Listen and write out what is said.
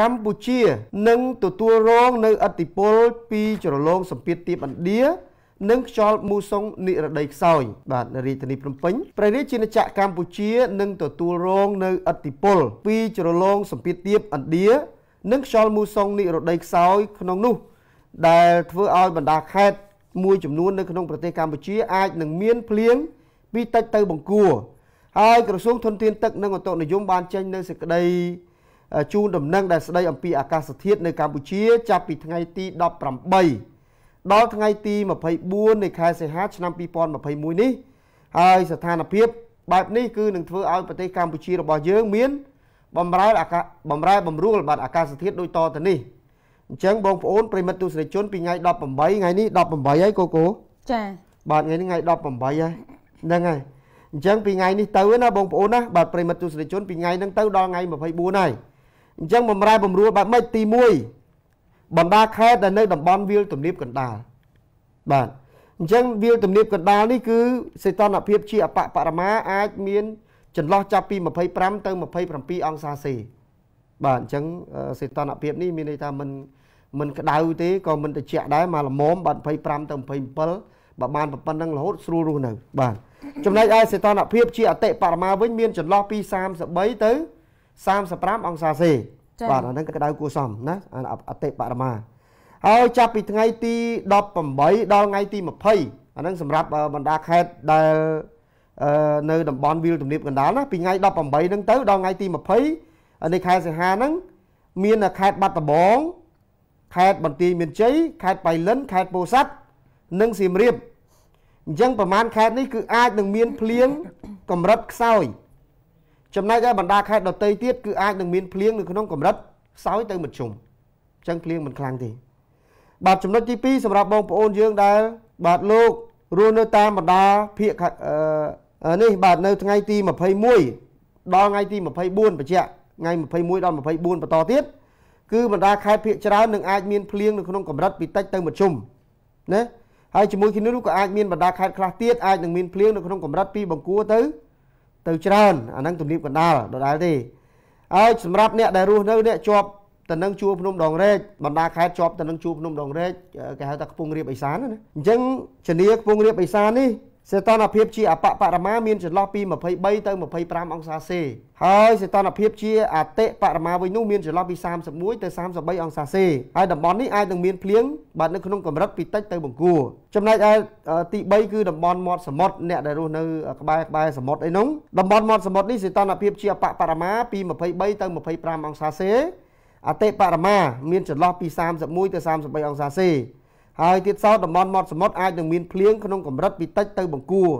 កម្ពុជានឹងទទួលរងនៅឥទ្ធិពលពីជ្រលងសម្ពាធទាបឥណ្ឌានិងខ្យល់មូសុងនិរដីខ្សោយ បាទរាជធានីភ្នំពេញព្រះរាជាណាចក្រកម្ពុជានឹងទទួលរងនៅឥទ្ធិពលពីជ្រលងសម្ពាធទាបឥណ្ឌានិងខ្យល់មូសុងនិរដីខ្សោយក្នុងនោះ ដែលធ្វើឲ្យបណ្ដាខេត្តមួយចំនួននៅក្នុងប្រទេសកម្ពុជាអាចនឹងមានភ្លៀងពីតិចទៅបង្គួរហើយក្រសួងធនធានទឹកនិងអតុនិយមបានចេញនៅសេចក្តីជូនដំណឹងដែលស្ដីអំពីអាកាសធាតុនៅកម្ពុជា ចាប់ពីថ្ងៃទី18ដល់ថ្ងៃទី24នៃខែសីហាឆ្នាំ2021នេះហើយស្ថានភាពបែបនេះគឺនឹងធ្វើឲ្យប្រទេសកម្ពុជារបស់យើងមានបំរើអាកាបំរែបំរួលបាត់អាកាសធាតុដូចតទៅនេះអញ្ចឹងបងប្អូនប្រិមិត្តទស្សនិកជនពីថ្ងៃ18ថ្ងៃនេះ18ហើយកូកូចា៎បាទថ្ងៃនេះថ្ងៃ18ហើយហ្នឹងហើយអញ្ចឹងពីថ្ងៃនេះទៅណាបងប្អូនណាបាទប្រិមិត្តទស្សនិកជនពីថ្ងៃហ្នឹងទៅដល់ថ្ងៃ24ហើយអញ្ចឹងបំរែបំរួលបែបម៉េចទី1បណ្ដាខេត្តដែលនៅតំបន់វាលទំនាបកណ្ដាលបាទអញ្ចឹងវាលទំនាបកណ្ដាលនេះគឺសេតនភាពជាអបបរមាអាចមានចន្លោះចាប់ពី25ទៅ27អង្សាសេ បាទអញ្ចឹងសេតនភាពនេះមានន័យថាมันมันក្តៅទេក៏มันត្រជាក់ដែរមកល្មមបាទ25ទៅ27បើបានប៉ុណ្ណឹងរហូតស្រួលរស់នៅបាទចំណែកឯសេតនភាពជាអតិបរមាវិញមានចន្លោះពី33ទៅ35អង្សាសេបាទអាហ្នឹងក្តៅគួរសមណាអតិបរមាហើយចាប់ពីថ្ងៃទី18ដល់ថ្ងៃទី20អាហ្នឹងសម្រាប់បណ្ដាខេត្តដែលនៅតំបន់វាលទំនាបកណ្ដាលណាពីថ្ងៃ18ហ្នឹងទៅដល់ថ្ងៃទី20នៃខែសីហាហ្នឹងមានខេត្តបាត់ដំបង ខេត្តបន្ទាយមានជ័យខេត្តបៃលិនខេត្តពោធិ៍សាត់និងសៀមរាបអញ្ចឹងប្រមាណខេត្តនេះគឺអាចនឹងមានភ្លៀងកម្រិតខ្សោយចំណែកឯបណ្ដាខេត្តដទៃទៀតគឺអាចនឹងមានភ្លៀងនៅក្នុងកម្រិតខ្សោយទៅមធ្យមអញ្ចឹងភ្លៀងមិនខ្លាំងទេបាទចំណុចទី2សម្រាប់បងប្អូនយើងដែលបាទលោករស់នៅតាមបណ្ដាភៀកនេះបាទនៅថ្ងៃទី21ដល់ថ្ងៃទី24បញ្ជាក់ថ្ងៃ21ដល់24បន្តទៀតគឺបណ្ដាខេត្តភៀកច្រើននឹងអាចមានភ្លៀងនៅក្នុងកម្រិតពីតិចទៅមធ្យមណាហើយជាមួយគ្នានោះក៏អាចមានបណ្ដាខេត្តខ្លះទៀតអាចនឹងមានភ្លៀងនៅក្នុងកម្រិតពីបង្គួរទៅទៅច្រើនអាហ្នឹងទំនៀមកណ្ដាលដដែលទេហើយសម្រាប់អ្នកដែលរស់នៅអ្នកជាប់ទៅនឹងជួរភ្នំដងរែកបណ្ដាខេត្តជាប់ទៅនឹងជួរភ្នំដងរែកគេហៅថាខ្ពង់រាបឦសានណាអញ្ចឹងជំនាខ្ពង់រាបឦសាននេះសីតុណ្ហភាពជាអបបរមាមានចន្លោះពី23ទៅ25អង្សាសេហើយសីតុណ្ហភាពជាអតិបរមាវិញនោះមានចន្លោះពី31ទៅ33អង្សាសេហើយតំបន់នេះអាចនឹងមានភ្លៀងបាទនៅក្នុងកម្រិតពីតិចទៅបង្គួរចំណែកឯទី3គឺតំបន់មាត់សមុទ្រអ្នកដែលរស់នៅក្បែរក្បែរសមុទ្រអីនោះតំបន់មាត់សមុទ្រនេះសីតុណ្ហភាពជាអបបរមាពី23ទៅ25អង្សាសេអតិបរមាមានចន្លោះពី31ទៅ33អង្សាសេហើយទៀតសោតំបន់មាត់សមុទ្រអាចនឹងមានភ្លៀងក្នុងកម្រិតពីតិចទៅបង្គួរ